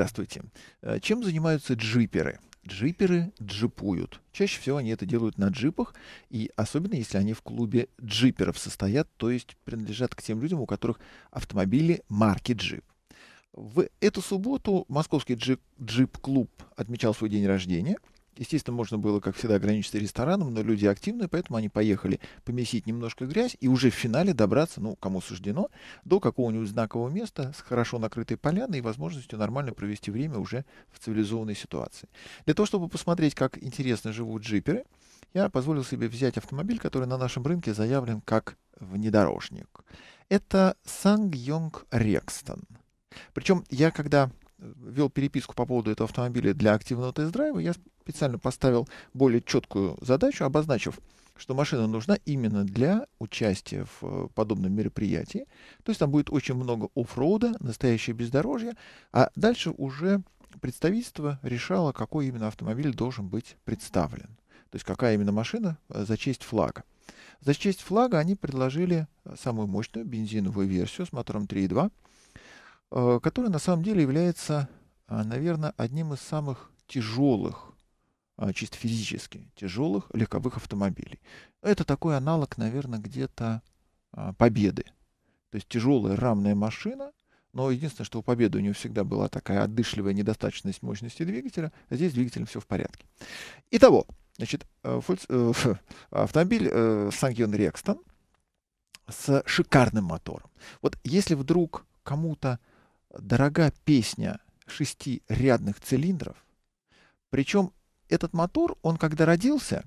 Здравствуйте. Э, чем занимаются джиперы? Джиперы джипуют. Чаще всего они это делают на джипах, и особенно если они в клубе джиперов состоят, то есть принадлежат к тем людям, у которых автомобили марки джип. В эту субботу московский джип-клуб отмечал свой день рождения – Естественно, можно было, как всегда, ограничиться рестораном, но люди активные, поэтому они поехали помесить немножко грязь и уже в финале добраться, ну, кому суждено, до какого-нибудь знакового места с хорошо накрытой поляной и возможностью нормально провести время уже в цивилизованной ситуации. Для того, чтобы посмотреть, как интересно живут джиперы, я позволил себе взять автомобиль, который на нашем рынке заявлен как внедорожник. Это Санг Йонг Рекстон. Причем я, когда э, вел переписку по поводу этого автомобиля для активного тест-драйва, я специально поставил более четкую задачу, обозначив, что машина нужна именно для участия в э, подобном мероприятии. То есть там будет очень много оффроуда, настоящее бездорожье, а дальше уже представительство решало, какой именно автомобиль должен быть представлен. То есть какая именно машина э, за честь флага. За честь флага они предложили э, самую мощную бензиновую версию с мотором 3.2, которая на самом деле является, наверное, одним из самых тяжелых а, чисто физически тяжелых легковых автомобилей. Это такой аналог, наверное, где-то а, победы. То есть тяжелая рамная машина, но единственное, что у победы у него всегда была такая отдышливая недостаточность мощности двигателя, а здесь с двигателем все в порядке. Итого, значит, фольц, э, э, автомобиль э, Сангьон Рекстон с шикарным мотором. Вот если вдруг кому-то дорога песня шести рядных цилиндров, причем этот мотор, он когда родился,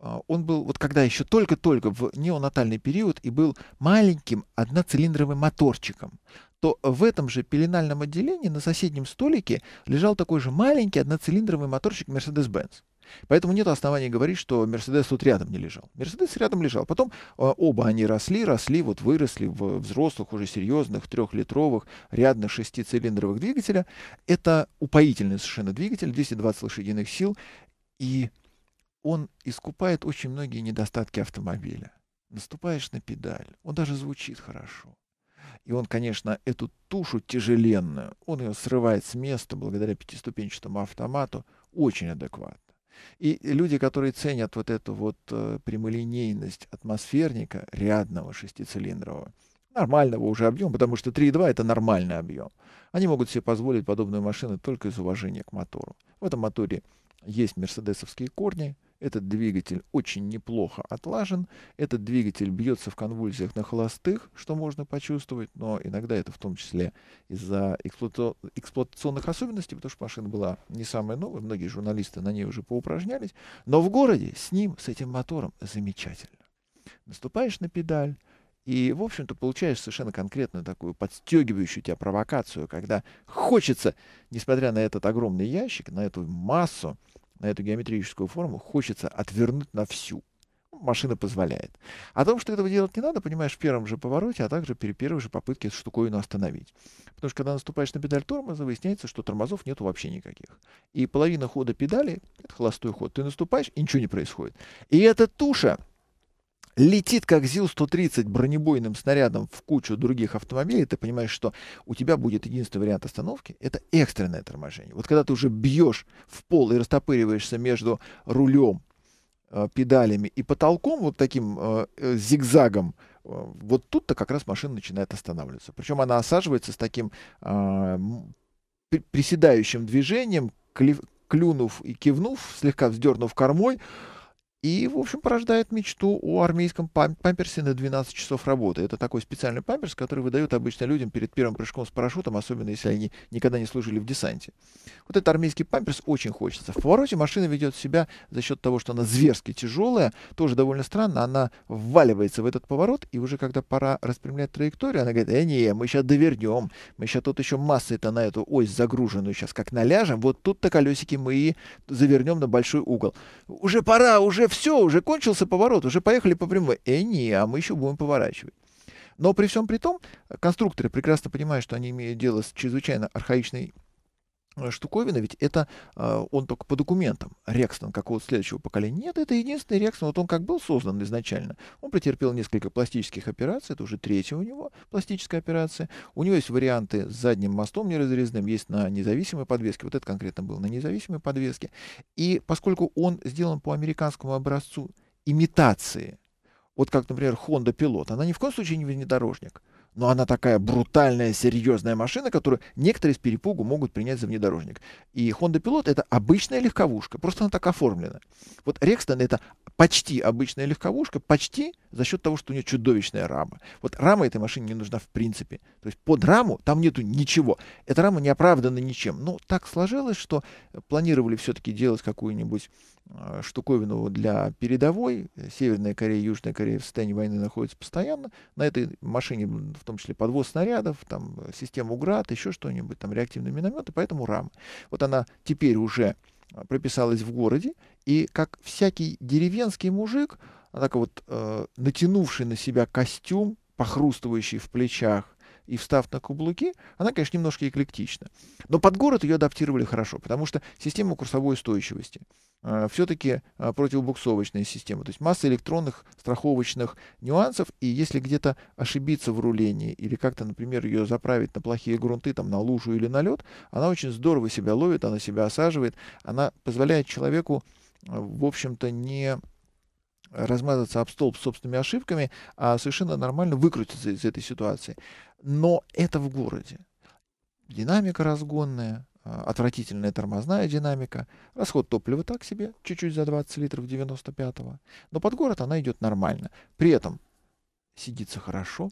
а, он был, вот когда еще только-только в неонатальный период и был маленьким одноцилиндровым моторчиком, то в этом же пеленальном отделении на соседнем столике лежал такой же маленький одноцилиндровый моторчик Mercedes-Benz. Поэтому нет оснований говорить, что Мерседес тут рядом не лежал. Мерседес рядом лежал. Потом а, оба они росли, росли, вот выросли в взрослых, уже серьезных, трехлитровых, рядных шестицилиндровых двигателя. Это упоительный совершенно двигатель, 220 лошадиных сил, и он искупает очень многие недостатки автомобиля. Наступаешь на педаль, он даже звучит хорошо. И он, конечно, эту тушу тяжеленную, он ее срывает с места благодаря пятиступенчатому автомату, очень адекватно. И люди, которые ценят вот эту вот э, прямолинейность атмосферника рядного шестицилиндрового, нормального уже объема, потому что 3,2 это нормальный объем. Они могут себе позволить подобную машину только из уважения к мотору. В этом моторе есть мерседесовские корни, этот двигатель очень неплохо отлажен, этот двигатель бьется в конвульсиях на холостых, что можно почувствовать, но иногда это в том числе из-за эксплуата... эксплуатационных особенностей, потому что машина была не самая новая, многие журналисты на ней уже поупражнялись, но в городе с ним, с этим мотором замечательно. Наступаешь на педаль, и, в общем-то, получаешь совершенно конкретную такую подстегивающую тебя провокацию, когда хочется, несмотря на этот огромный ящик, на эту массу, на эту геометрическую форму хочется отвернуть на всю. Ну, машина позволяет. О том, что этого делать не надо, понимаешь, в первом же повороте, а также при первой же попытке эту штуковину остановить. Потому что когда наступаешь на педаль тормоза, выясняется, что тормозов нету вообще никаких. И половина хода педали — это холостой ход. Ты наступаешь, и ничего не происходит. И эта туша — летит как ЗИЛ-130 бронебойным снарядом в кучу других автомобилей, ты понимаешь, что у тебя будет единственный вариант остановки — это экстренное торможение. Вот когда ты уже бьешь в пол и растопыриваешься между рулем, э, педалями и потолком, вот таким э, э, зигзагом, э, вот тут-то как раз машина начинает останавливаться. Причем она осаживается с таким э, приседающим движением, клюнув и кивнув, слегка вздернув кормой, и, в общем, порождает мечту о армейском памперсе на 12 часов работы. Это такой специальный памперс, который выдают обычно людям перед первым прыжком с парашютом, особенно если они никогда не служили в десанте. Вот этот армейский памперс очень хочется. В повороте машина ведет себя за счет того, что она зверски тяжелая, тоже довольно странно, она вваливается в этот поворот, и уже когда пора распрямлять траекторию, она говорит, э, не, мы сейчас довернем, мы сейчас тут еще массой-то на эту ось загруженную сейчас как наляжем, вот тут-то колесики мы и завернем на большой угол. Уже пора, уже все, уже кончился поворот, уже поехали по прямой. Э, не, а мы еще будем поворачивать. Но при всем при том, конструкторы прекрасно понимают, что они имеют дело с чрезвычайно архаичной Э, штуковина, ведь это а, он только по документам. Рекстон какого-то следующего поколения нет, это единственный Рекстон, вот он как был создан изначально. Он претерпел несколько пластических операций, это уже третья у него пластическая операция. У него есть варианты с задним мостом неразрезным, есть на независимой подвеске, вот это конкретно был на независимой подвеске. И поскольку он сделан по американскому образцу имитации, вот как, например, Honda Pilot, она ни в коем случае не внедорожник, но она такая брутальная, серьезная машина, которую некоторые с перепугу могут принять за внедорожник. И Honda Pilot это обычная легковушка, просто она так оформлена. Вот Рекстон это почти обычная легковушка, почти за счет того, что у нее чудовищная рама. Вот рама этой машине не нужна в принципе. То есть под раму там нету ничего. Эта рама не оправдана ничем. Но так сложилось, что планировали все-таки делать какую-нибудь Э, штуковину для передовой. Северная Корея и Южная Корея в состоянии войны находятся постоянно. На этой машине, в том числе подвоз снарядов, там, э, система УГРАД, еще что-нибудь, там, реактивные минометы, поэтому рама. Вот она теперь уже э, прописалась в городе, и как всякий деревенский мужик, так вот э, натянувший на себя костюм, похрустывающий в плечах и встав на каблуки, она, конечно, немножко эклектична. Но под город ее адаптировали хорошо, потому что система курсовой устойчивости э, все-таки э, противобуксовочная система, то есть масса электронных страховочных нюансов, и если где-то ошибиться в рулении или как-то, например, ее заправить на плохие грунты, там, на лужу или на лед, она очень здорово себя ловит, она себя осаживает, она позволяет человеку, э, в общем-то, не размазаться об столб собственными ошибками, а совершенно нормально выкрутиться из этой ситуации. Но это в городе. Динамика разгонная, а, отвратительная тормозная динамика, расход топлива так себе, чуть-чуть за 20 литров 95-го, но под город она идет нормально. При этом сидится хорошо,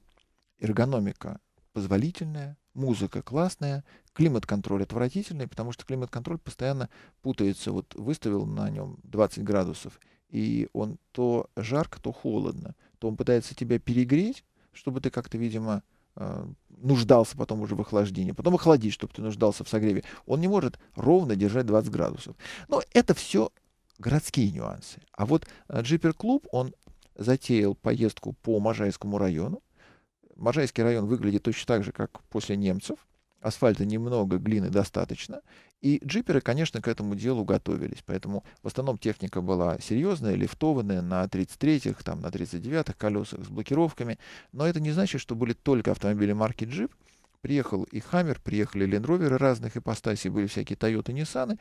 эргономика позволительная, музыка классная, климат-контроль отвратительный, потому что климат-контроль постоянно путается. Вот выставил на нем 20 градусов и он то жарко, то холодно, то он пытается тебя перегреть, чтобы ты как-то, видимо, э, нуждался потом уже в охлаждении, потом охладить, чтобы ты нуждался в согреве. Он не может ровно держать 20 градусов. Но это все городские нюансы. А вот э, джипер-клуб, он затеял поездку по Можайскому району. Можайский район выглядит точно так же, как после немцев. Асфальта немного, глины достаточно. И джиперы, конечно, к этому делу готовились. Поэтому в основном техника была серьезная, лифтованная на 33-х, там, на 39-х колесах с блокировками. Но это не значит, что были только автомобили марки джип. Приехал и Хаммер, приехали лендроверы разных ипостасей, были всякие Тойоты, Ниссаны.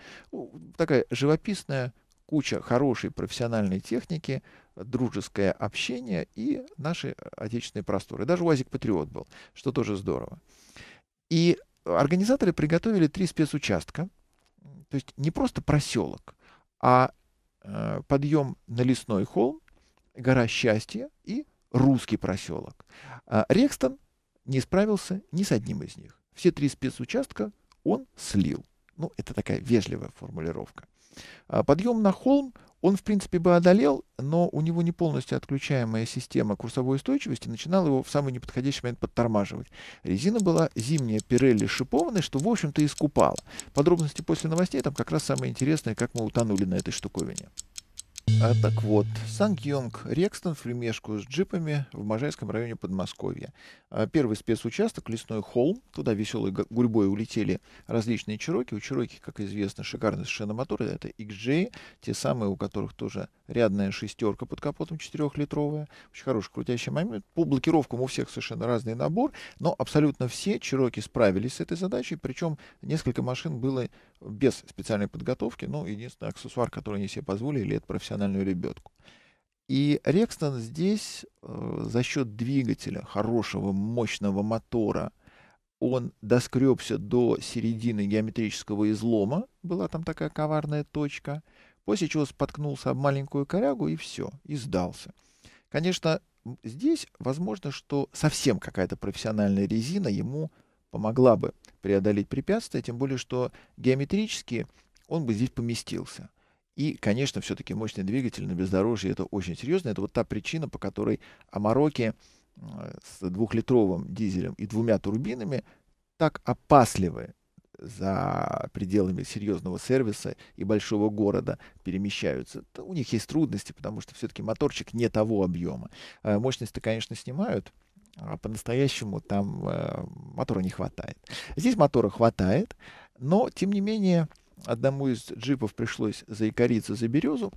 Такая живописная куча хорошей профессиональной техники, дружеское общение и наши отечественные просторы. Даже УАЗик Патриот был, что тоже здорово. И организаторы приготовили три спецучастка, то есть не просто проселок, а э, подъем на лесной холм, гора счастья и русский проселок. А Рекстон не справился ни с одним из них. Все три спецучастка он слил. Ну, это такая вежливая формулировка. А, подъем на холм он, в принципе, бы одолел, но у него не полностью отключаемая система курсовой устойчивости начинала его в самый неподходящий момент подтормаживать. Резина была зимняя Пирелли шипованная, что, в общем-то, искупала. Подробности после новостей там как раз самое интересное, как мы утонули на этой штуковине. А так вот, Санкьонг, Рекстон вперемешку с джипами в Можайском районе Подмосковья. А, первый спецучасток — лесной холм. Туда веселой гурьбой улетели различные чероки. У чероки, как известно, шикарные совершенно моторы. Это XJ, те самые, у которых тоже рядная шестерка под капотом четырехлитровая. Очень хороший крутящий момент. По блокировкам у всех совершенно разный набор, но абсолютно все чероки справились с этой задачей. Причем несколько машин было без специальной подготовки. Ну, единственный аксессуар, который они себе позволили, это профессиональную лебедку. И Рекстон здесь э, за счет двигателя, хорошего, мощного мотора, он доскребся до середины геометрического излома, была там такая коварная точка, после чего споткнулся об маленькую корягу и все, и сдался. Конечно, здесь возможно, что совсем какая-то профессиональная резина ему помогла бы преодолеть препятствия, тем более, что геометрически он бы здесь поместился. И, конечно, все-таки мощный двигатель на бездорожье это очень серьезно. Это вот та причина, по которой Амароки э, с двухлитровым дизелем и двумя турбинами так опасливы за пределами серьезного сервиса и большого города перемещаются. То у них есть трудности, потому что все-таки моторчик не того объема. Э, Мощность, Мощности, конечно, снимают, а по-настоящему там э, мотора не хватает. Здесь мотора хватает, но, тем не менее, одному из джипов пришлось заикариться за березу,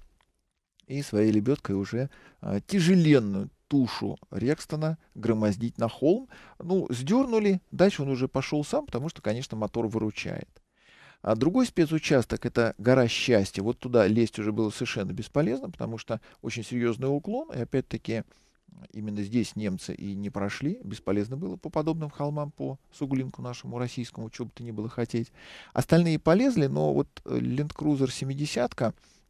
и своей лебедкой уже э, тяжеленную тушу Рекстона громоздить на холм. Ну, сдернули, дальше он уже пошел сам, потому что, конечно, мотор выручает. А другой спецучасток — это гора счастья. Вот туда лезть уже было совершенно бесполезно, потому что очень серьезный уклон, и опять-таки именно здесь немцы и не прошли. Бесполезно было по подобным холмам, по суглинку нашему российскому, чего бы то ни было хотеть. Остальные полезли, но вот э, ленд-крузер 70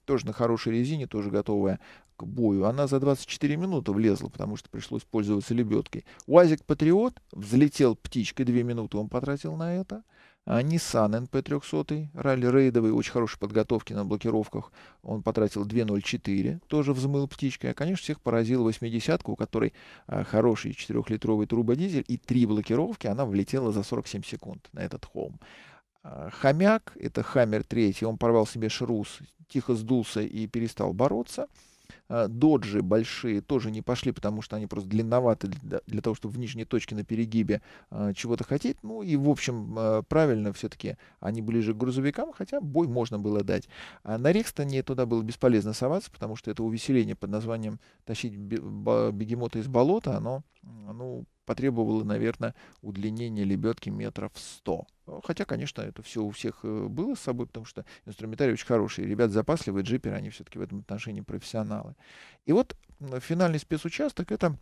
тоже на хорошей резине, тоже готовая к бою, она за 24 минуты влезла, потому что пришлось пользоваться лебедкой. УАЗик Патриот взлетел птичкой, 2 минуты он потратил на это. А Nissan NP300, ралли-рейдовый, очень хорошей подготовки на блокировках, он потратил 2.04, тоже взмыл птичкой. А, конечно, всех поразил 80-ка, у которой а, хороший 4-литровый турбодизель и три блокировки, она влетела за 47 секунд на этот холм. А, хомяк, это Хаммер третий он порвал себе шрус, тихо сдулся и перестал бороться. А, доджи большие тоже не пошли, потому что они просто длинноваты для, того, чтобы в нижней точке на перегибе а, чего-то хотеть. Ну и, в общем, а, правильно все-таки они ближе к грузовикам, хотя бой можно было дать. А на Рекстоне туда было бесполезно соваться, потому что это увеселение под названием «тащить бегемота из болота», оно ну, потребовало, наверное, удлинения лебедки метров сто. Ну, хотя, конечно, это все у всех э, было с собой, потому что инструментарий очень хороший. Ребят запасливые, джиперы, они все-таки в этом отношении профессионалы. И вот финальный спецучасток — это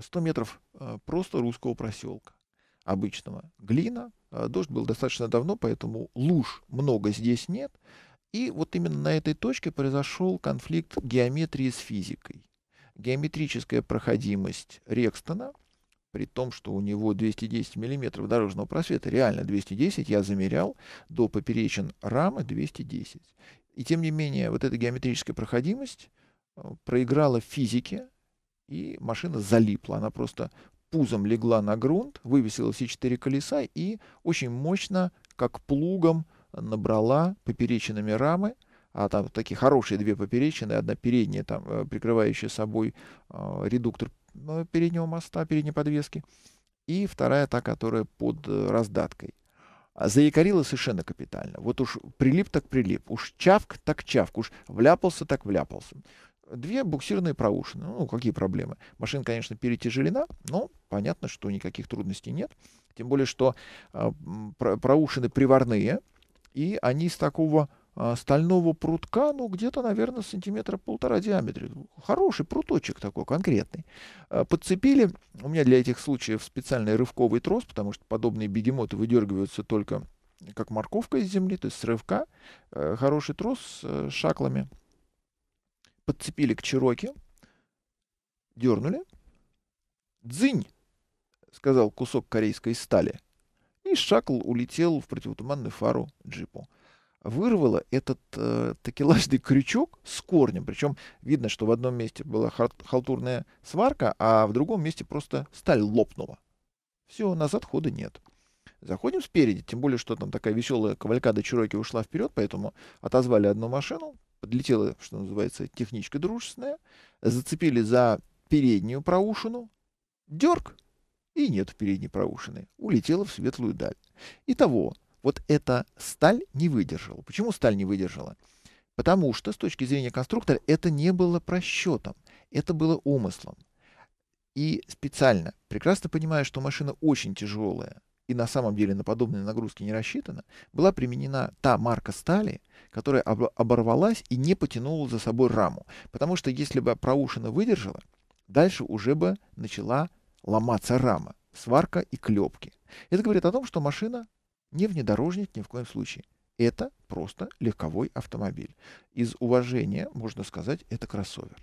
100 э, метров э, просто русского проселка обычного. Глина. Дождь был достаточно давно, поэтому луж много здесь нет. И вот именно на этой точке произошел конфликт геометрии с физикой. Геометрическая проходимость Рекстона — при том, что у него 210 миллиметров дорожного просвета, реально 210, я замерял, до поперечин рамы 210. И тем не менее, вот эта геометрическая проходимость э, проиграла физике, и машина залипла. Она просто пузом легла на грунт, вывесила все четыре колеса и очень мощно, как плугом, набрала поперечинами рамы, а там такие хорошие две поперечины, одна передняя, там, э, прикрывающая собой э, редуктор переднего моста, передней подвески, и вторая та, которая под э, раздаткой. А Заякорила совершенно капитально. Вот уж прилип так прилип, уж чавк так чавк, уж вляпался так вляпался. Две буксирные проушины. Ну, какие проблемы? Машина, конечно, перетяжелена, но понятно, что никаких трудностей нет. Тем более, что э, проушины приварные, и они из такого а, стального прутка, ну, где-то, наверное, сантиметра полтора диаметре. Хороший пруточек такой, конкретный. А, подцепили, у меня для этих случаев специальный рывковый трос, потому что подобные бегемоты выдергиваются только как морковка из земли, то есть с рывка. А, хороший трос с э, шаклами. Подцепили к чероке, дернули. «Дзынь!» — сказал кусок корейской стали. И шакл улетел в противотуманную фару джипу вырвала этот э, такелажный крючок с корнем. Причем видно, что в одном месте была халтурная сварка, а в другом месте просто сталь лопнула. Все, назад хода нет. Заходим спереди, тем более, что там такая веселая кавалькада чуроки ушла вперед, поэтому отозвали одну машину, подлетела, что называется, техничка дружественная, зацепили за переднюю проушину, дерг, и нет передней проушины, улетела в светлую даль. Итого, вот эта сталь не выдержала. Почему сталь не выдержала? Потому что с точки зрения конструктора это не было просчетом, это было умыслом. И специально, прекрасно понимая, что машина очень тяжелая и на самом деле на подобные нагрузки не рассчитана, была применена та марка стали, которая оборвалась и не потянула за собой раму. Потому что если бы проушина выдержала, дальше уже бы начала ломаться рама, сварка и клепки. Это говорит о том, что машина не внедорожник ни в коем случае. Это просто легковой автомобиль. Из уважения, можно сказать, это кроссовер.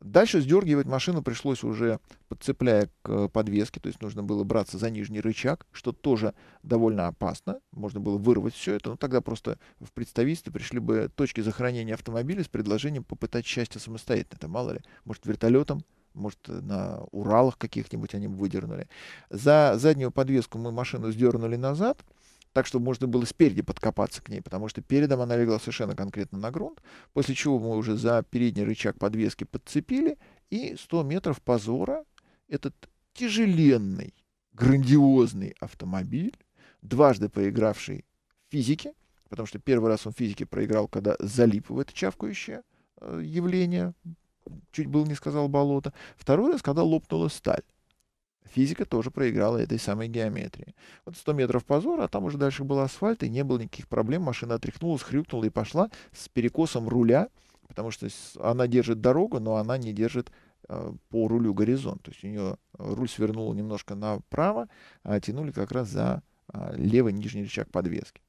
Дальше сдергивать машину пришлось уже подцепляя к э, подвеске, то есть нужно было браться за нижний рычаг, что тоже довольно опасно. Можно было вырвать все это, но ну, тогда просто в представительстве пришли бы точки захоронения автомобиля с предложением попытать счастье самостоятельно. Это мало ли, может вертолетом может, на Уралах каких-нибудь они выдернули. За заднюю подвеску мы машину сдернули назад, так, чтобы можно было спереди подкопаться к ней, потому что передом она легла совершенно конкретно на грунт, после чего мы уже за передний рычаг подвески подцепили, и 100 метров позора этот тяжеленный, грандиозный автомобиль, дважды поигравший физике, потому что первый раз он физике проиграл, когда залип в это чавкающее э, явление, чуть был не сказал болото. Второй раз, когда лопнула сталь. Физика тоже проиграла этой самой геометрии. Вот 100 метров позора, а там уже дальше был асфальт, и не было никаких проблем. Машина отряхнулась, хрюкнула и пошла с перекосом руля, потому что она держит дорогу, но она не держит э, по рулю горизонт. То есть у нее э, руль свернула немножко направо, а тянули как раз за а, левый нижний рычаг подвески.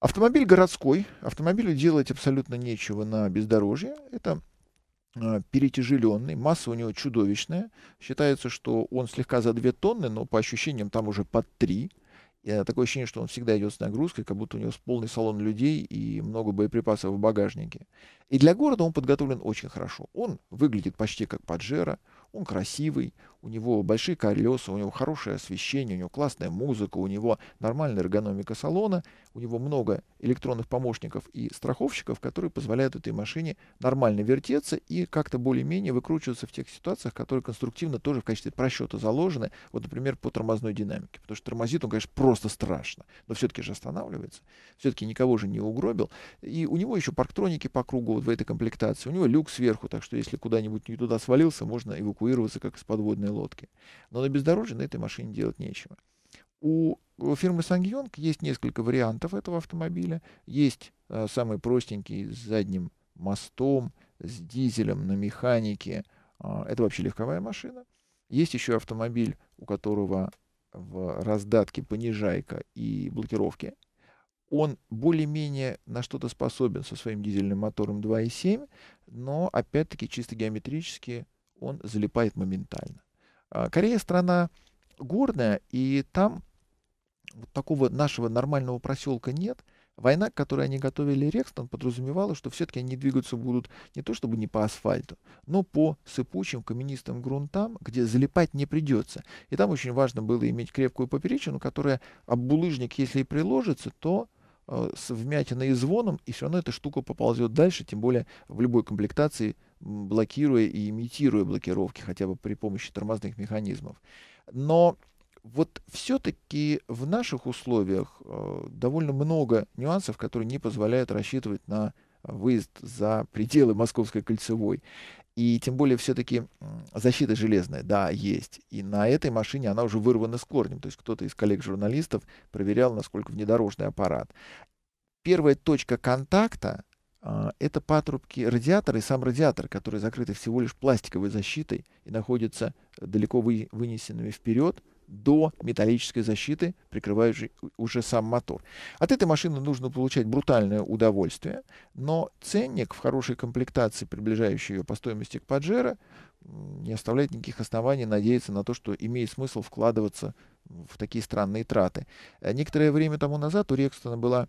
Автомобиль городской. Автомобилю делать абсолютно нечего на бездорожье. Это а, перетяжеленный, масса у него чудовищная. Считается, что он слегка за 2 тонны, но по ощущениям там уже под 3. И а, такое ощущение, что он всегда идет с нагрузкой, как будто у него полный салон людей и много боеприпасов в багажнике. И для города он подготовлен очень хорошо. Он выглядит почти как Паджеро, он красивый, у него большие колеса, у него хорошее освещение, у него классная музыка, у него нормальная эргономика салона, у него много электронных помощников и страховщиков, которые позволяют этой машине нормально вертеться и как-то более-менее выкручиваться в тех ситуациях, которые конструктивно тоже в качестве просчета заложены, вот, например, по тормозной динамике, потому что тормозит он, конечно, просто страшно, но все-таки же останавливается, все-таки никого же не угробил, и у него еще парктроники по кругу вот в этой комплектации, у него люк сверху, так что если куда-нибудь не туда свалился, можно эвакуироваться как из подводной подводной лодке. Но на бездорожье на этой машине делать нечего. У фирмы Сангьонг есть несколько вариантов этого автомобиля. Есть э, самый простенький с задним мостом, с дизелем на механике. Э, это вообще легковая машина. Есть еще автомобиль, у которого в раздатке понижайка и блокировки. Он более-менее на что-то способен со своим дизельным мотором 2.7, но опять-таки чисто геометрически он залипает моментально. А, Корея страна горная, и там вот такого нашего нормального проселка нет. Война, к которой они готовили Рекстон, подразумевала, что все-таки они двигаться будут не то чтобы не по асфальту, но по сыпучим каменистым грунтам, где залипать не придется. И там очень важно было иметь крепкую поперечину, которая об булыжник, если и приложится, то э, с вмятиной и звоном, и все равно эта штука поползет дальше, тем более в любой комплектации блокируя и имитируя блокировки хотя бы при помощи тормозных механизмов. Но вот все-таки в наших условиях э, довольно много нюансов, которые не позволяют рассчитывать на выезд за пределы Московской кольцевой. И тем более все-таки защита железная, да, есть. И на этой машине она уже вырвана с корнем. То есть кто-то из коллег-журналистов проверял, насколько внедорожный аппарат. Первая точка контакта а, это патрубки радиатора и сам радиатор, которые закрыты всего лишь пластиковой защитой и находятся э, далеко вы, вынесенными вперед до металлической защиты, прикрывающей уже сам мотор. От этой машины нужно получать брутальное удовольствие, но ценник в хорошей комплектации, приближающий ее по стоимости к Паджеро, не оставляет никаких оснований надеяться на то, что имеет смысл вкладываться в такие странные траты. Э, некоторое время тому назад у Рекстона была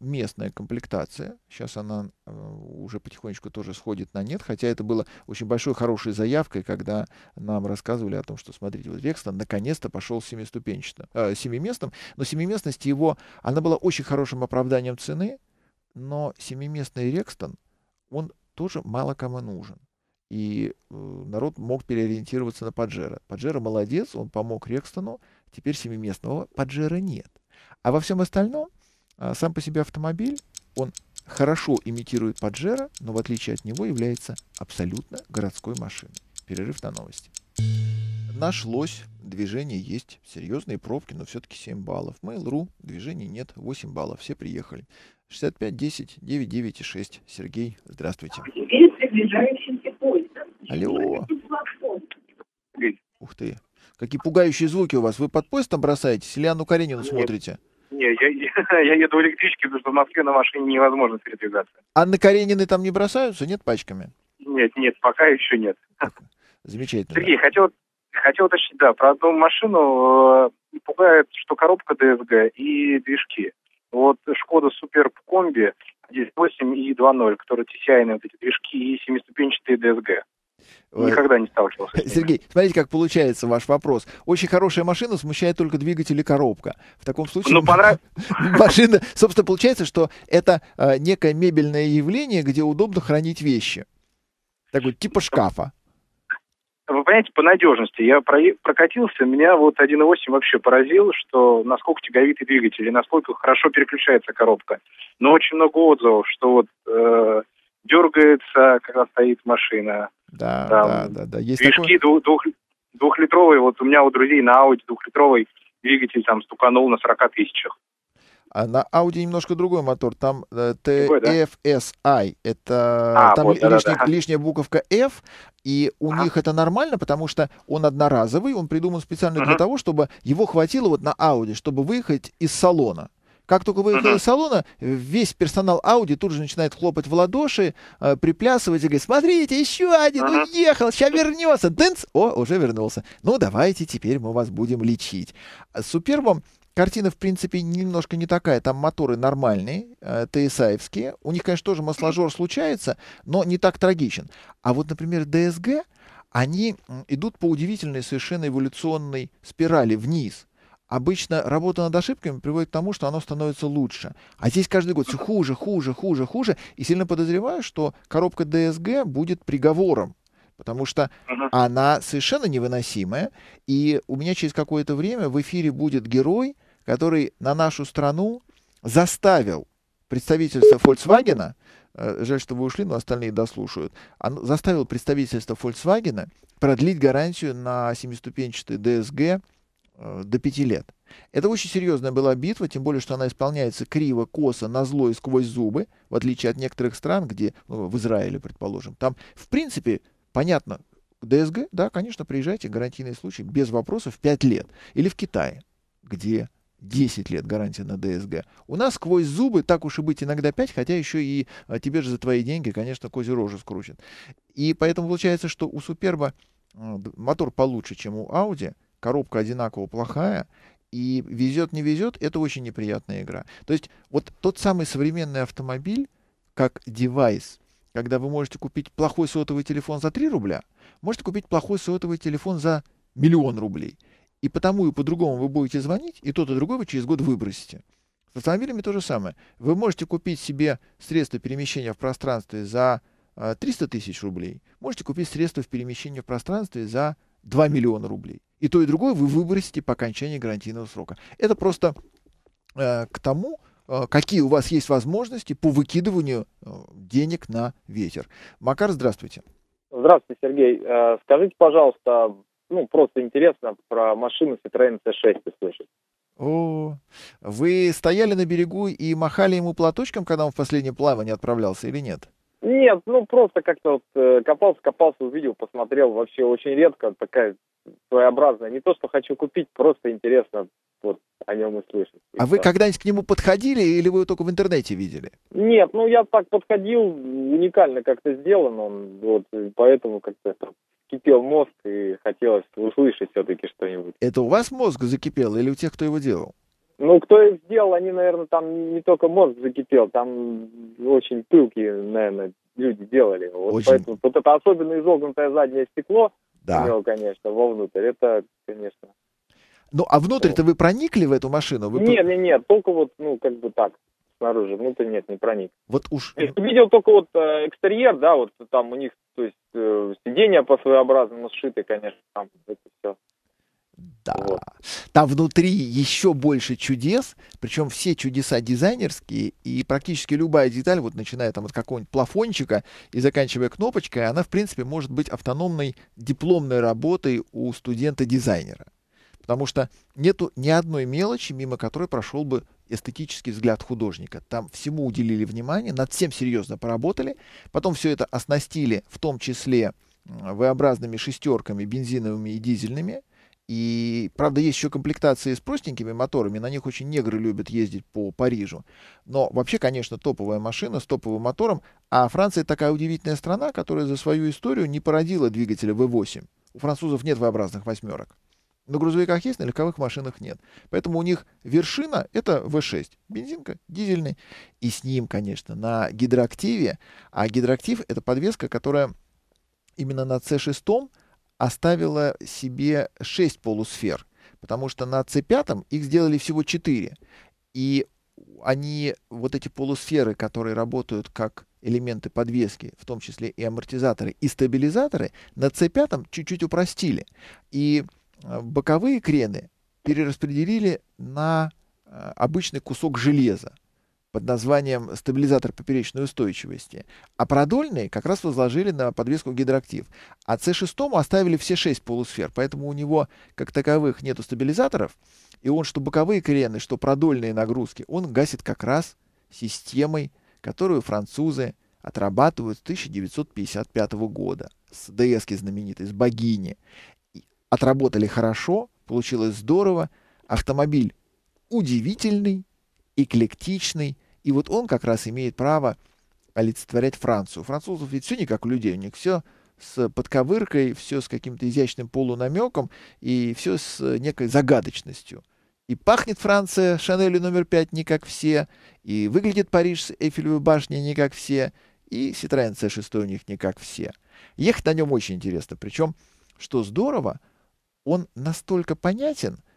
местная комплектация. Сейчас она э, уже потихонечку тоже сходит на нет, хотя это было очень большой хорошей заявкой, когда нам рассказывали о том, что, смотрите, вот Векстон наконец-то пошел семиступенчатым, э, семиместным, но семиместность его, она была очень хорошим оправданием цены, но местный Рекстон, он тоже мало кому нужен. И э, народ мог переориентироваться на Паджеро. Паджеро молодец, он помог Рекстону, теперь местного Паджеро нет. А во всем остальном — а, сам по себе автомобиль, он хорошо имитирует Паджеро, но в отличие от него является абсолютно городской машиной. Перерыв на новости. Нашлось, движение есть, серьезные пробки, но все-таки 7 баллов. Mail.ru, движений нет, 8 баллов, все приехали. 65 10 9 6. Сергей, здравствуйте. Алло. Ух ты. Какие пугающие звуки у вас. Вы под поездом бросаетесь или Анну Каренину смотрите? Не, я, я, я еду в электричке, потому что в Москве на машине невозможно передвигаться. А на Каренины там не бросаются? Нет пачками? Нет, нет, пока еще нет. Замечательно. Сергей, хотел, хотел уточнить, да, про одну машину э, пугает, что коробка ДСГ и движки. Вот Шкода Суперб Комби 1.8 и 2.0, которые TCI, вот эти движки и семиступенчатые ДСГ. Э, Никогда не сталкивался. Сергей, смотрите, как получается ваш вопрос. Очень хорошая машина смущает только двигатель и коробка. В таком случае ну, понрав... машина... Собственно, получается, что это а, некое мебельное явление, где удобно хранить вещи. Такой типа шкафа. Вы понимаете, по надежности. Я про... прокатился, меня вот 1.8 вообще поразил, что насколько тяговитый двигатель и насколько хорошо переключается коробка. Но очень много отзывов, что вот... Э, дергается, когда стоит машина. Да, там, да, да, да. Есть движки такое? двух, двухлитровые, вот у меня у друзей на Audi двухлитровый двигатель там стуканул на 40 тысячах. А на Audi немножко другой мотор, там TFSI, э, да? это а, там вот, да, да, да. лишняя буковка F, и у а? них это нормально, потому что он одноразовый, он придуман специально uh-huh. для того, чтобы его хватило вот на Audi, чтобы выехать из салона. Как только выехал из салона, весь персонал Audi тут же начинает хлопать в ладоши, э, приплясывать и говорит, смотрите, еще один уехал, сейчас вернется. Дэнс, о, уже вернулся. Ну, давайте теперь мы вас будем лечить. А Супербом Картина, в принципе, немножко не такая. Там моторы нормальные, э, ТСАевские. У них, конечно, тоже масложор случается, но не так трагичен. А вот, например, ДСГ, они идут по удивительной совершенно эволюционной спирали вниз обычно работа над ошибками приводит к тому, что оно становится лучше. А здесь каждый год все хуже, хуже, хуже, хуже. И сильно подозреваю, что коробка ДСГ будет приговором потому что она совершенно невыносимая. И у меня через какое-то время в эфире будет герой, который на нашу страну заставил представительство Volkswagen, э, жаль, что вы ушли, но остальные дослушают, он заставил представительство Volkswagen продлить гарантию на семиступенчатый ДСГ Э, до пяти лет. Это очень серьезная была битва, тем более, что она исполняется криво, косо, назло и сквозь зубы, в отличие от некоторых стран, где, ну, в Израиле, предположим, там, в принципе, понятно, ДСГ, да, конечно, приезжайте, гарантийный случай, без вопросов, 5 лет. Или в Китае, где 10 лет гарантия на ДСГ. У нас сквозь зубы, так уж и быть, иногда 5, хотя еще и а, тебе же за твои деньги, конечно, козью рожу скрутит. И поэтому получается, что у Суперба э, мотор получше, чем у Audi, коробка одинаково плохая, и везет, не везет, это очень неприятная игра. То есть вот тот самый современный автомобиль, как девайс, когда вы можете купить плохой сотовый телефон за 3 рубля, можете купить плохой сотовый телефон за миллион рублей. И потому и по-другому вы будете звонить, и тот, и другой вы через год выбросите. С автомобилями то же самое. Вы можете купить себе средства перемещения в пространстве за 300 э, тысяч рублей, можете купить средства в перемещении в пространстве за 2 миллиона рублей. И то, и другое вы выбросите по окончании гарантийного срока. Это просто э, к тому, э, какие у вас есть возможности по выкидыванию э, денег на ветер. Макар, здравствуйте. Здравствуйте, Сергей. Э, скажите, пожалуйста, ну, просто интересно про машину Citroёn C6 услышать. О, вы стояли на берегу и махали ему платочком, когда он в последнее плавание отправлялся или нет? Нет, ну просто как-то вот э, копался, копался, увидел, посмотрел. Вообще очень редко, такая своеобразная. Не то, что хочу купить, просто интересно вот о нем услышать. А и вы когда-нибудь к нему подходили или вы его только в интернете видели? Нет, ну я так подходил, уникально как-то сделан он, вот, поэтому как-то кипел мозг и хотелось услышать все-таки что-нибудь. Это у вас мозг закипел или у тех, кто его делал? Ну, кто их сделал, они, наверное, там не только мозг закипел, там очень пылкие, наверное, люди делали. Вот очень... поэтому вот это особенно изогнутое заднее стекло да. у него, конечно, вовнутрь, это, конечно. Ну, а внутрь-то вы проникли в эту машину? Вы... Нет, нет, нет, только вот, ну, как бы так, снаружи, внутрь нет, не проник. Вот уж... То видел только вот э, экстерьер, да, вот там у них, то есть, э, сиденья по своеобразному сшиты, конечно, там это все. Да. Там внутри еще больше чудес, причем все чудеса дизайнерские, и практически любая деталь, вот начиная там от какого-нибудь плафончика и заканчивая кнопочкой, она, в принципе, может быть автономной дипломной работой у студента-дизайнера. Потому что нету ни одной мелочи, мимо которой прошел бы эстетический взгляд художника. Там всему уделили внимание, над всем серьезно поработали, потом все это оснастили в том числе V-образными шестерками бензиновыми и дизельными – и, правда, есть еще комплектации с простенькими моторами, на них очень негры любят ездить по Парижу. Но вообще, конечно, топовая машина с топовым мотором. А Франция такая удивительная страна, которая за свою историю не породила двигателя V8. У французов нет V-образных восьмерок. На грузовиках есть, на легковых машинах нет. Поэтому у них вершина — это V6. Бензинка, дизельный. И с ним, конечно, на гидроактиве. А гидроактив — это подвеска, которая именно на C6 оставила себе 6 полусфер, потому что на C5 их сделали всего 4. И они, вот эти полусферы, которые работают как элементы подвески, в том числе и амортизаторы, и стабилизаторы, на C5 чуть-чуть упростили. И э, боковые крены перераспределили на э, обычный кусок железа под названием стабилизатор поперечной устойчивости, а продольные как раз возложили на подвеску гидроактив. А С6 оставили все шесть полусфер, поэтому у него как таковых нету стабилизаторов, и он что боковые крены, что продольные нагрузки, он гасит как раз системой, которую французы отрабатывают с 1955 года, с ДСки знаменитой, с богини. Отработали хорошо, получилось здорово, автомобиль удивительный, эклектичный, и вот он как раз имеет право олицетворять Францию. французов ведь все не как у людей, у них все с подковыркой, все с каким-то изящным полунамеком и все с некой загадочностью. И пахнет Франция Шанелью номер пять не как все, и выглядит Париж с Эйфелевой башней не как все, и Citroёn C6 у них не как все. Ехать на нем очень интересно. Причем, что здорово, он настолько понятен –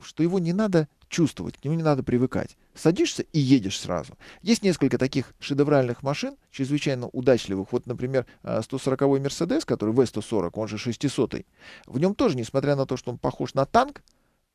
что его не надо чувствовать, к нему не надо привыкать. Садишься и едешь сразу. Есть несколько таких шедевральных машин, чрезвычайно удачливых. Вот, например, 140-й э, Мерседес, который V140, он же 600-й. В нем тоже, несмотря на то, что он похож на танк,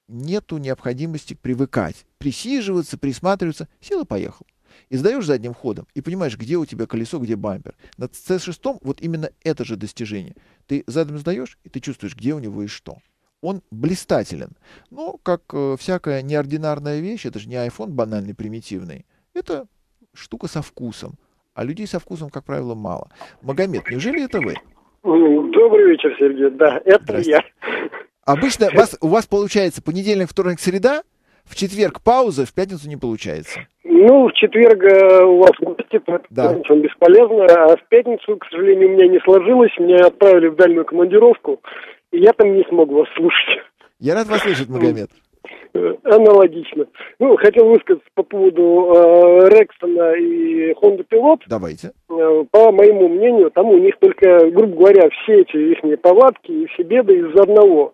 нету необходимости привыкать, присиживаться, присматриваться. Сел и поехал. И сдаешь задним ходом, и понимаешь, где у тебя колесо, где бампер. На C6 вот именно это же достижение. Ты задом сдаешь, и ты чувствуешь, где у него и что он блистателен. Но, как э, всякая неординарная вещь, это же не iPhone банальный, примитивный. Это штука со вкусом. А людей со вкусом, как правило, мало. Магомед, неужели это вы? Добрый вечер, Сергей. Да, это я. Обычно вас, у вас получается понедельник, вторник, среда, в четверг пауза, в пятницу не получается. Ну, в четверг э, у вас гости, поэтому да. бесполезно. А в пятницу, к сожалению, у меня не сложилось. Меня отправили в дальнюю командировку я там не смог вас слушать. Я рад вас слышать, Магомед. Э, аналогично. Ну, хотел высказаться по поводу э, Рексона и Honda Pilot. Давайте. Э, по моему мнению, там у них только, грубо говоря, все эти их повадки и все беды из-за одного.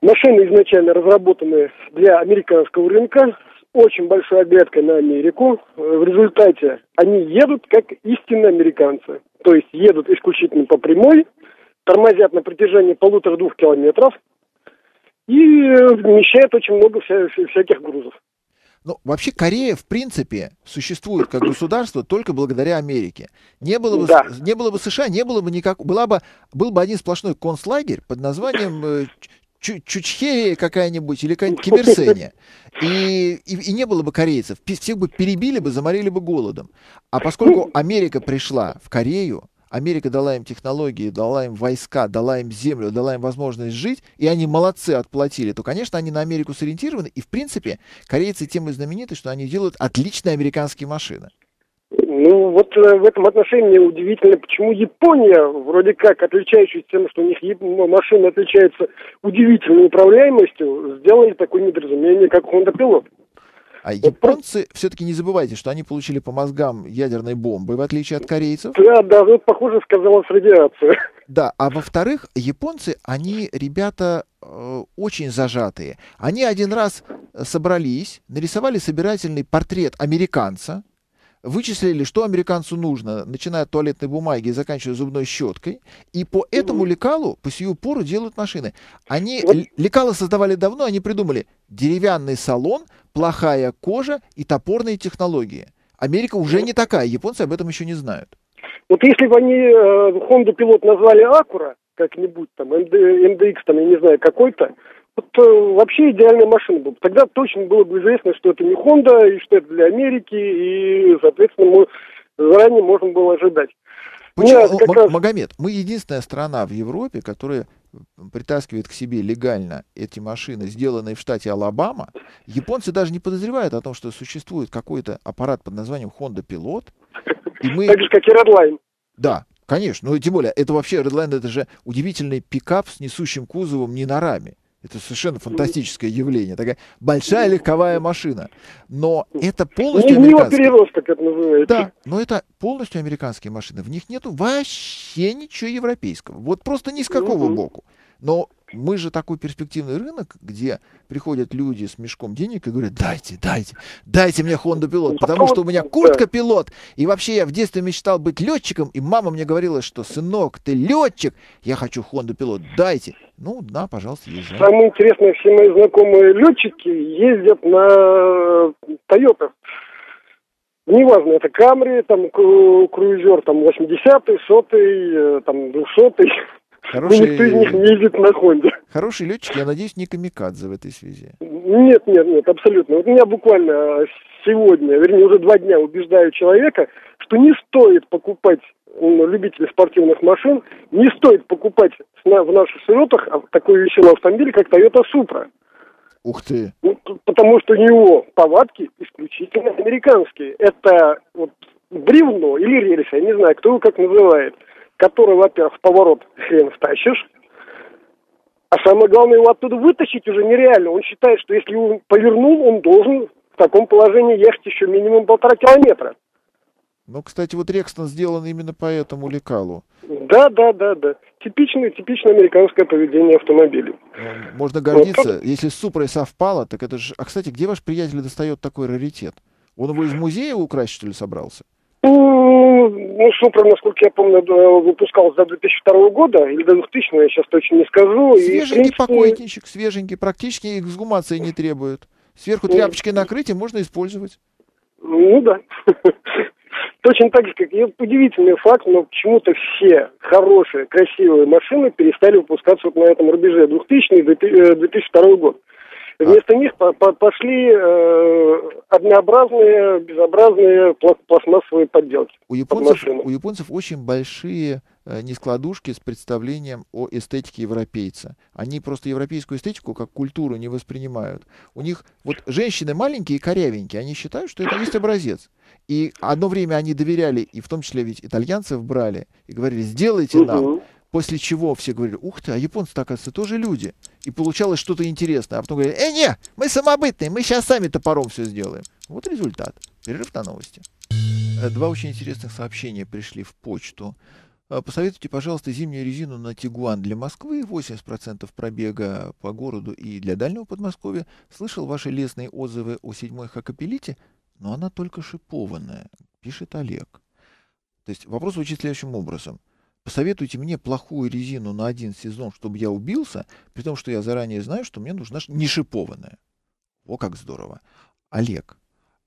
Машины изначально разработаны для американского рынка с очень большой оглядкой на Америку. Э, в результате они едут как истинные американцы. То есть едут исключительно по прямой, тормозят на протяжении полутора-двух километров и вмещают очень много вся, всяких грузов. Ну, вообще Корея, в принципе, существует как государство только благодаря Америке. Не было бы, да. не было бы США, не было бы никак, была бы, был бы один сплошной концлагерь под названием э, Чучхерия какая-нибудь или какая-нибудь Киберсения. И, и, и не было бы корейцев. Всех бы перебили бы, заморили бы голодом. А поскольку Америка пришла в Корею, Америка дала им технологии, дала им войска, дала им землю, дала им возможность жить, и они молодцы отплатили, то, конечно, они на Америку сориентированы. И, в принципе, корейцы тем и знамениты, что они делают отличные американские машины. Ну, вот э, в этом отношении удивительно, почему Япония, вроде как отличающаяся тем, что у них ну, машины отличаются удивительной управляемостью, сделали такое недоразумение, как Honda Pilot. А японцы, все-таки не забывайте, что они получили по мозгам ядерной бомбы, в отличие от корейцев. Да, да, тут, ну, похоже, сказалось радиация. Да, а во-вторых, японцы, они ребята э, очень зажатые. Они один раз э, собрались, нарисовали собирательный портрет американца, вычислили, что американцу нужно, начиная от туалетной бумаги и заканчивая зубной щеткой, и по этому лекалу, по сию пору делают машины. Они вот. лекалы создавали давно, они придумали деревянный салон, плохая кожа и топорные технологии. Америка уже ну. не такая, японцы об этом еще не знают. Вот если бы они э, Honda Pilot назвали Акура как-нибудь там, MD, MDX там, я не знаю, какой-то, вот э, вообще идеальная машина была. Тогда точно было бы известно, что это не Honda, и что это для Америки, и, соответственно, мы заранее можно было ожидать. Почему? Нет, ну, а М- раз... Магомед, мы единственная страна в Европе, которая притаскивает к себе легально эти машины, сделанные в штате Алабама. Японцы даже не подозревают о том, что существует какой-то аппарат под названием Honda Pilot. И мы... Так же, как и Redline. Да, конечно. Ну и тем более, это вообще Redline, это же удивительный пикап с несущим кузовом не на раме. Это совершенно фантастическое явление. Такая большая легковая машина. Но это полностью не, американские. как это называется. Да, но это полностью американские машины. В них нету вообще ничего европейского. Вот просто ни с какого угу. боку. Но мы же такой перспективный рынок, где приходят люди с мешком денег и говорят, дайте, дайте, дайте мне Honda пилот, ну, потому что у меня куртка пилот. И вообще я в детстве мечтал быть летчиком, и мама мне говорила, что сынок, ты летчик, я хочу Honda пилот, дайте. Ну, да, пожалуйста, езжай. Самое интересное, все мои знакомые летчики ездят на Toyota. Неважно, это Камри, там круизер, там 80-й, 100-й, э, там 200-й. Хороший. Ну, никто из них не ездит на Хонде. Хороший летчик, я надеюсь, не камикадзе в этой связи. Нет, нет, нет, абсолютно. Вот меня буквально а, сегодня, вернее, уже два дня убеждаю человека, что не стоит покупать ну, любителей спортивных машин, не стоит покупать в наших широтах такой веселый автомобиль, как Toyota Supra. Ух ты! Ну, потому что у него повадки исключительно американские. Это вот бревно или рельсы, я не знаю, кто его как называет – который, во-первых, в поворот хрен втащишь, а самое главное, его оттуда вытащить уже нереально. Он считает, что если он повернул, он должен в таком положении ехать еще минимум полтора километра. Ну, кстати, вот Рекстон сделан именно по этому лекалу. Да, да, да, да. Типичное, типичное американское поведение автомобилей. Можно гордиться. Вот. Если с Супрой совпало, так это же... А, кстати, где ваш приятель достает такой раритет? Он его из музея украсть, что ли, собрался? Ну, ну Супра, насколько я помню, выпускал до 2002 года, или до 2000, я сейчас точно не скажу. Свеженький и, принципе... покойничек, свеженький, практически эксгумации не требует. Сверху тряпочкой накрытие можно использовать. Ну да. Точно так же, как и удивительный факт, но почему-то все хорошие, красивые машины перестали выпускаться вот на этом рубеже 2000-2002 э, год. А. Вместо них по -по пошли э, однообразные, безобразные пла пластмассовые подделки. У японцев, под у японцев очень большие э, нескладушки с представлением о эстетике европейца. Они просто европейскую эстетику как культуру не воспринимают. У них вот женщины маленькие и корявенькие, они считают, что это есть образец. И одно время они доверяли, и в том числе ведь итальянцев брали, и говорили, сделайте угу. нам. После чего все говорили, ух ты, а японцы-то, оказывается, тоже люди. И получалось что-то интересное. А потом говорили, э, не, мы самобытные, мы сейчас сами топором все сделаем. Вот результат. Перерыв на новости. Э, два очень интересных сообщения пришли в почту. Э, посоветуйте, пожалуйста, зимнюю резину на Тигуан для Москвы, 80% пробега по городу и для дальнего Подмосковья. Слышал ваши лестные отзывы о седьмой хакапелите, но она только шипованная, пишет Олег. То есть вопрос звучит следующим образом посоветуйте мне плохую резину на один сезон, чтобы я убился, при том, что я заранее знаю, что мне нужна нешипованная. О, как здорово. Олег,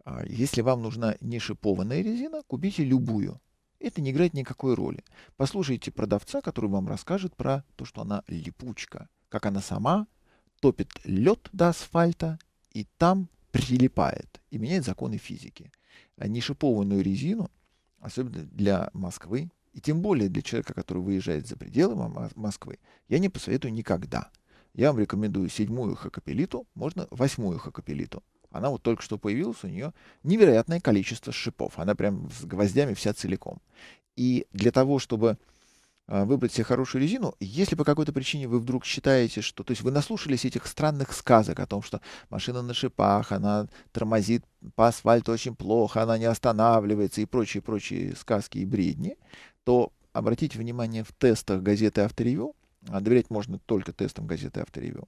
а, если вам нужна нешипованная резина, купите любую. Это не играет никакой роли. Послушайте продавца, который вам расскажет про то, что она липучка, как она сама топит лед до асфальта и там прилипает и меняет законы физики. А нешипованную резину, особенно для Москвы, и тем более для человека, который выезжает за пределы Москвы, я не посоветую никогда. Я вам рекомендую седьмую хакапелиту, можно восьмую хакапелиту. Она вот только что появилась, у нее невероятное количество шипов. Она прям с гвоздями вся целиком. И для того, чтобы а, выбрать себе хорошую резину. Если по какой-то причине вы вдруг считаете, что... То есть вы наслушались этих странных сказок о том, что машина на шипах, она тормозит по асфальту очень плохо, она не останавливается и прочие-прочие сказки и бредни, то обратите внимание в тестах газеты «Авторевью», а доверять можно только тестам газеты «Авторевью»,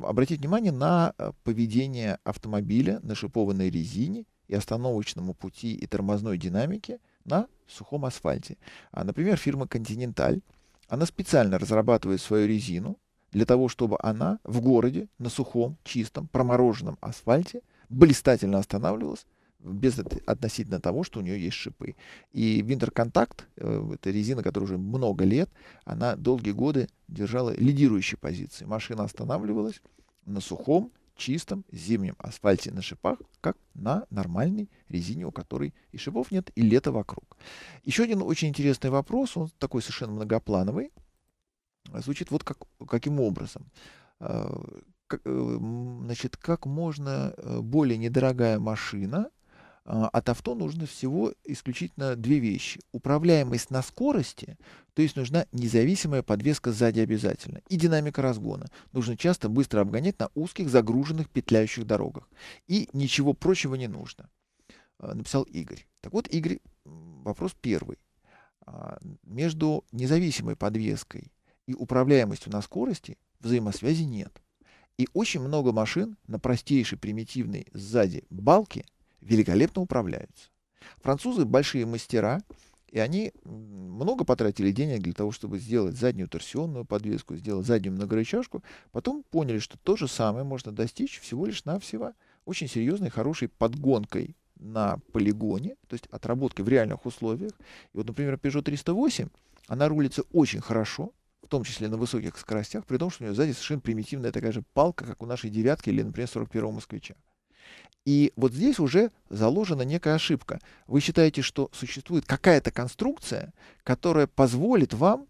обратите внимание на э, поведение автомобиля на шипованной резине и остановочному пути и тормозной динамике – на сухом асфальте. А, например, фирма Continental, она специально разрабатывает свою резину для того, чтобы она в городе на сухом, чистом, промороженном асфальте блистательно останавливалась, без относительно того, что у нее есть шипы. И Винтерконтакт, э, это резина, которая уже много лет, она долгие годы держала лидирующие позиции. Машина останавливалась на сухом, чистом зимнем асфальте на шипах, как на нормальной резине, у которой и шипов нет, и лето вокруг. Еще один очень интересный вопрос, он такой совершенно многоплановый, звучит вот как, каким образом. А, э, значит, как можно э, более недорогая машина – а, от авто нужно всего исключительно две вещи. Управляемость на скорости, то есть нужна независимая подвеска сзади обязательно, и динамика разгона. Нужно часто быстро обгонять на узких, загруженных, петляющих дорогах. И ничего прочего не нужно, а, написал Игорь. Так вот, Игорь, вопрос первый. А, между независимой подвеской и управляемостью на скорости взаимосвязи нет. И очень много машин на простейшей примитивной сзади балке – великолепно управляются. Французы большие мастера, и они много потратили денег для того, чтобы сделать заднюю торсионную подвеску, сделать заднюю многорычажку. Потом поняли, что то же самое можно достичь всего лишь навсего очень серьезной, хорошей подгонкой на полигоне, то есть отработкой в реальных условиях. И вот, например, Peugeot 308, она рулится очень хорошо, в том числе на высоких скоростях, при том, что у нее сзади совершенно примитивная такая же палка, как у нашей девятки или, например, 41-го москвича. И вот здесь уже заложена некая ошибка. Вы считаете, что существует какая-то конструкция, которая позволит вам,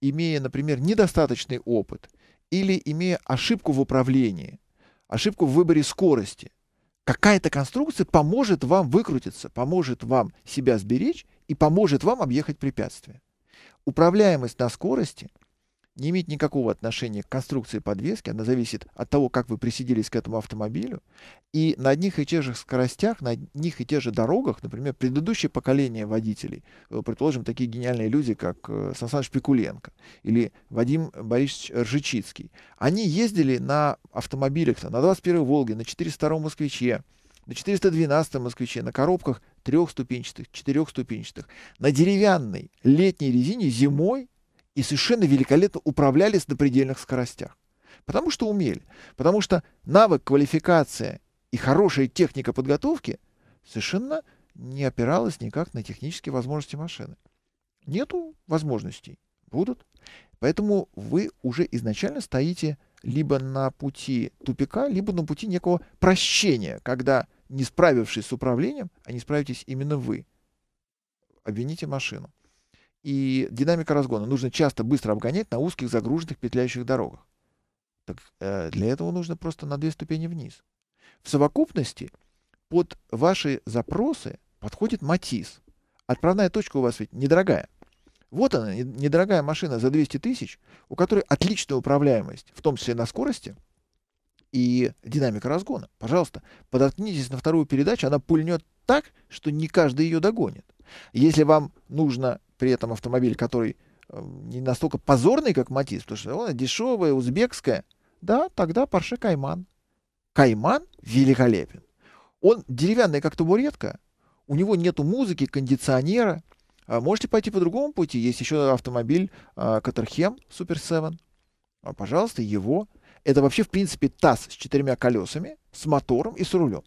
имея, например, недостаточный опыт или имея ошибку в управлении, ошибку в выборе скорости, какая-то конструкция поможет вам выкрутиться, поможет вам себя сберечь и поможет вам объехать препятствия. Управляемость на скорости не имеет никакого отношения к конструкции подвески, она зависит от того, как вы присиделись к этому автомобилю. И на одних и тех же скоростях, на одних и тех же дорогах, например, предыдущее поколение водителей, э, предположим, такие гениальные люди, как э, Сан Пикуленко или Вадим Борисович Ржичицкий, они ездили на автомобилях, на 21-й «Волге», на 402-м «Москвиче», на 412-м «Москвиче», на коробках трехступенчатых, четырехступенчатых, на деревянной летней резине зимой и совершенно великолепно управлялись на предельных скоростях. Потому что умели. Потому что навык, квалификация и хорошая техника подготовки совершенно не опиралась никак на технические возможности машины. Нету возможностей. Будут. Поэтому вы уже изначально стоите либо на пути тупика, либо на пути некого прощения, когда, не справившись с управлением, а не справитесь именно вы, обвините машину и динамика разгона. Нужно часто быстро обгонять на узких, загруженных, петляющих дорогах. Так э, для этого нужно просто на две ступени вниз. В совокупности под ваши запросы подходит Матис. Отправная точка у вас ведь недорогая. Вот она, недорогая машина за 200 тысяч, у которой отличная управляемость, в том числе на скорости и динамика разгона. Пожалуйста, подоткнитесь на вторую передачу, она пульнет так, что не каждый ее догонит. Если вам нужно при этом автомобиль, который эм, не настолько позорный, как Матис, потому что он дешевый, узбекская, да, тогда Порше Кайман. Кайман великолепен. Он деревянный, как табуретка, у него нету музыки, кондиционера. А можете пойти по другому пути. Есть еще автомобиль Катерхем Супер 7. Пожалуйста, его. Это вообще, в принципе, таз с четырьмя колесами, с мотором и с рулем.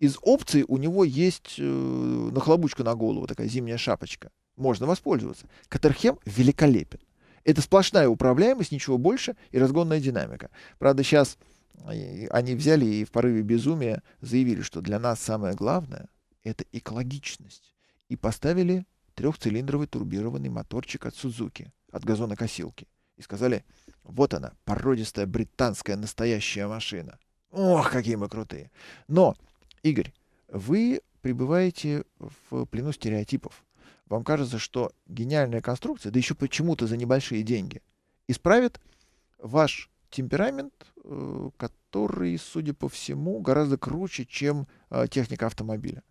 Из опций у него есть э, нахлобучка на голову, такая зимняя шапочка можно воспользоваться. Катерхем великолепен. Это сплошная управляемость, ничего больше, и разгонная динамика. Правда, сейчас э, они взяли и в порыве безумия заявили, что для нас самое главное — это экологичность. И поставили трехцилиндровый турбированный моторчик от Сузуки, от газонокосилки. И сказали, вот она, породистая британская настоящая машина. Ох, какие мы крутые. Но, Игорь, вы пребываете в плену стереотипов вам кажется, что гениальная конструкция, да еще почему-то за небольшие деньги, исправит ваш темперамент, э, который, судя по всему, гораздо круче, чем э, техника автомобиля.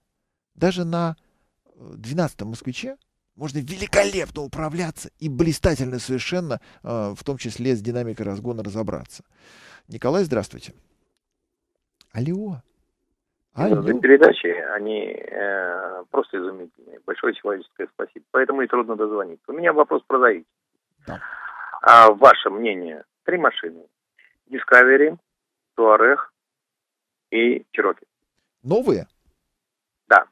Даже на 12-м э, москвиче можно великолепно управляться и блистательно совершенно, в том числе с динамикой разгона, разобраться. Николай, здравствуйте. Алло. Аню... Ну. передачи, они а э, просто изумительные. Большое человеческое спасибо. Поэтому и трудно дозвониться. У меня вопрос про зависимость. Да. А ваше мнение? Три машины. Discovery, Touareg и Чироки. Новые? Да.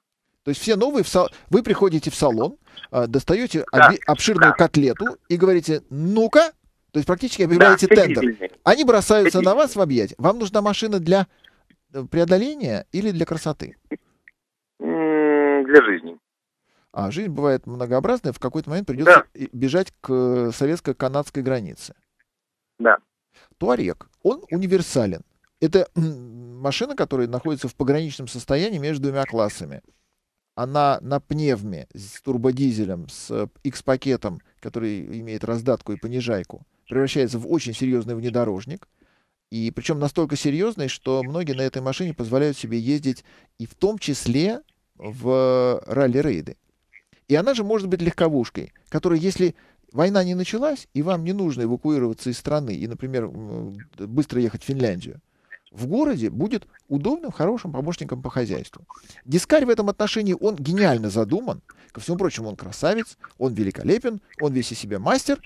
То есть все новые. В сал... Вы приходите в салон, а, достаете да. оби... обширную да. котлету и говорите, ну-ка, то есть практически объявляете да, тендер. Они бросаются на вас в объятия. Вам нужна машина для преодоления или для красоты? Для жизни. А жизнь бывает многообразная, в какой-то момент придется да. бежать к советско-канадской границе. Да. Туарек, он универсален. Это машина, которая находится в пограничном состоянии между двумя классами. Она на пневме с турбодизелем, с X-пакетом, э, который имеет раздатку и понижайку, превращается в очень серьезный внедорожник – и причем настолько серьезный, что многие на этой машине позволяют себе ездить и в том числе в э, ралли-рейды. И она же может быть легковушкой, которая, если война не началась, и вам не нужно эвакуироваться из страны и, например, быстро ехать в Финляндию, в городе будет удобным, хорошим помощником по хозяйству. Дискарь в этом отношении, он гениально задуман. Ко всему прочему, он красавец, он великолепен, он весь из себя мастер,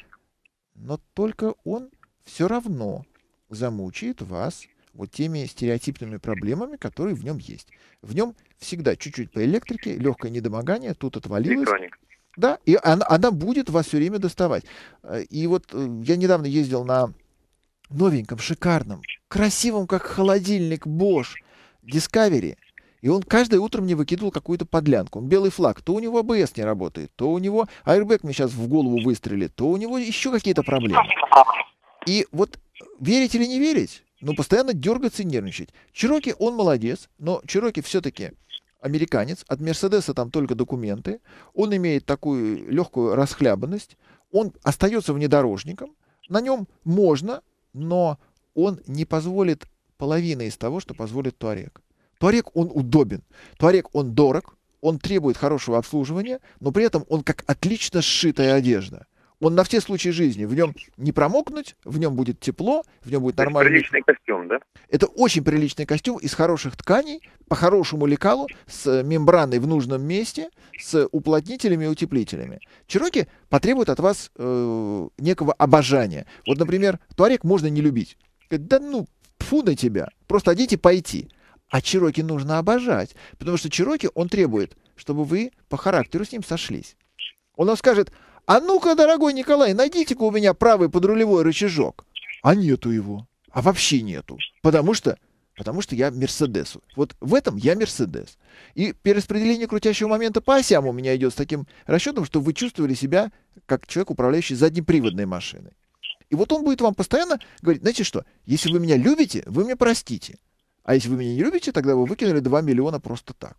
но только он все равно замучает вас вот теми стереотипными проблемами, которые в нем есть. В нем всегда чуть-чуть по электрике, легкое недомогание, тут отвалилось. Электроник. Да, и она, она будет вас все время доставать. Э, и вот э, я недавно ездил на новеньком, шикарном, красивом, как холодильник Bosch Discovery. И он каждое утро мне выкидывал какую-то подлянку. Он белый флаг. То у него АБС не работает, то у него Airbag мне сейчас в голову выстрелит, то у него еще какие-то проблемы. И вот верить или не верить, но постоянно дергаться и нервничать. Чироки, он молодец, но Чироки все-таки американец, от Мерседеса там только документы, он имеет такую легкую расхлябанность, он остается внедорожником, на нем можно, но он не позволит половины из того, что позволит Туарек. Туарек, он удобен, Туарек, он дорог, он требует хорошего обслуживания, но при этом он как отлично сшитая одежда – он на все случаи жизни. В нем не промокнуть, в нем будет тепло, в нем будет То нормально. Это приличный костюм, да? Это очень приличный костюм из хороших тканей, по хорошему лекалу, с э, мембраной в нужном месте, с уплотнителями и утеплителями. Чироки потребуют от вас э, некого обожания. Вот, например, туарек можно не любить. Да ну, фу на тебя, просто одеть и пойти. А Чироки нужно обожать, потому что Чироки, он требует, чтобы вы по характеру с ним сошлись. Он вам скажет, а ну-ка, дорогой Николай, найдите-ка у меня правый подрулевой рычажок. А нету его. А вообще нету. Потому что Потому что я Мерседес. Вот в этом я Мерседес. И перераспределение крутящего момента по осям у меня идет с таким расчетом, что вы чувствовали себя как человек, управляющий заднеприводной машиной. И вот он будет вам постоянно говорить, знаете что, если вы меня любите, вы меня простите. А если вы меня не любите, тогда вы выкинули 2 миллиона просто так.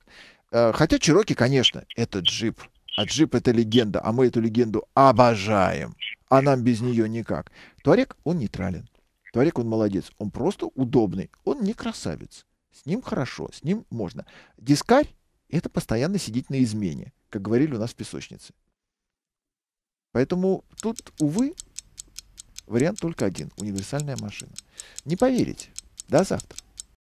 Э, хотя Чироки, конечно, это джип. А джип это легенда, а мы эту легенду обожаем. А нам без нее никак. Туарек, он нейтрален. Туарек, он молодец. Он просто удобный. Он не красавец. С ним хорошо, с ним можно. Дискарь — это постоянно сидеть на измене, как говорили у нас в песочнице. Поэтому тут, увы, вариант только один — универсальная машина. Не поверите. До завтра.